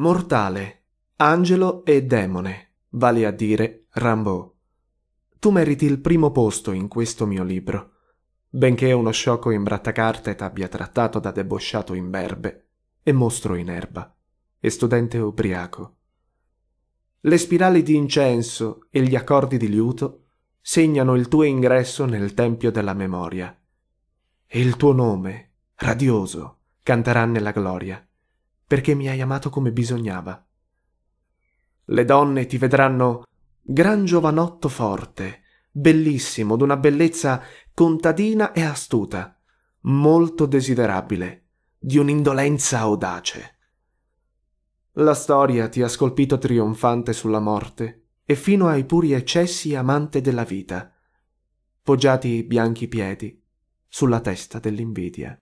mortale, angelo e demone, vale a dire Rambo. Tu meriti il primo posto in questo mio libro, benché uno sciocco in brattacarte t'abbia trattato da debosciato imberbe e mostro in erba e studente ubriaco. Le spirali di incenso e gli accordi di liuto segnano il tuo ingresso nel tempio della memoria. E il tuo nome, radioso, canterà nella gloria perché mi hai amato come bisognava. Le donne ti vedranno gran giovanotto forte, bellissimo, d'una bellezza contadina e astuta, molto desiderabile, di un'indolenza audace. La storia ti ha scolpito trionfante sulla morte e fino ai puri eccessi amante della vita, poggiati i bianchi piedi sulla testa dell'invidia.